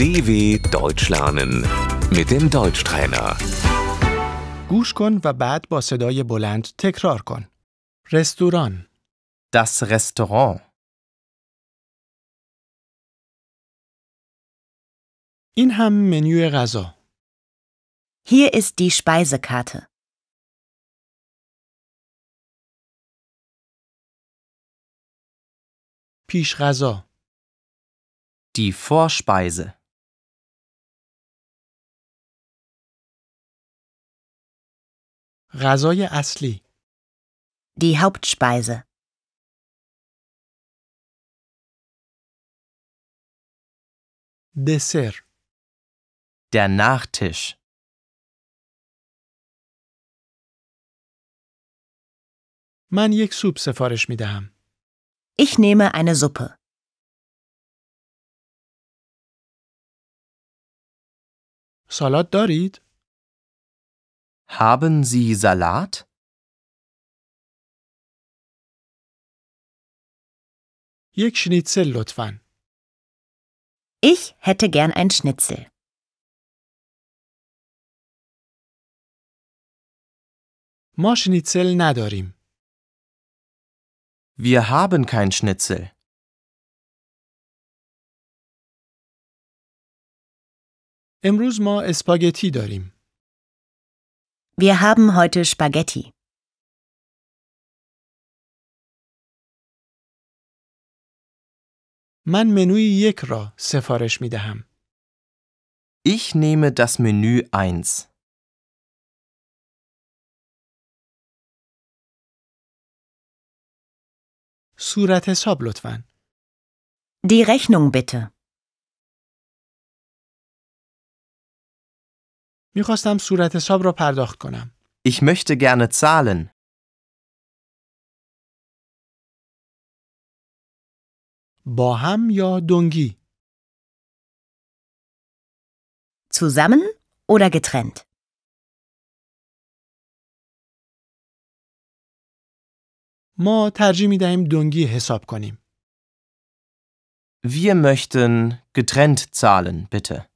DW Deutsch lernen mit dem Deutschtrainer. گوش کن و بعد با صدای بلند تکرار کن. رستوران، Das Restaurant. این هم منوی غذا. Hier ist die Speisekarte. پیش غذا. Die Vorspeise. غذای اصلی Die Hauptspeise Dessert. Der Nachtisch. Man یک سوپ سفارش می Ich nehme eine Suppe. سالاد دارید؟ haben Sie Salat? یک schnitzel لطفاً. Ich hätte gern ein Schnitzel. ما شنیتسل نداریم. Wir haben kein Schnitzel. امروز ما اسپاگتی داریم. Wir haben heute Spaghetti. من منوی یک را سفارش می دهم. Ich nehme das Menü 1. صورت حساب لطفاً. Die Rechnung bitte. میخواستم صورت حساب را پرداخت کنم. Ich möchte gerne zahlen. با هم یا دنگی Zusammen oder getrennt? ما ترجیح می دهیم دنگی حساب کنیم. Wir möchten getrennt zahlen, bitte.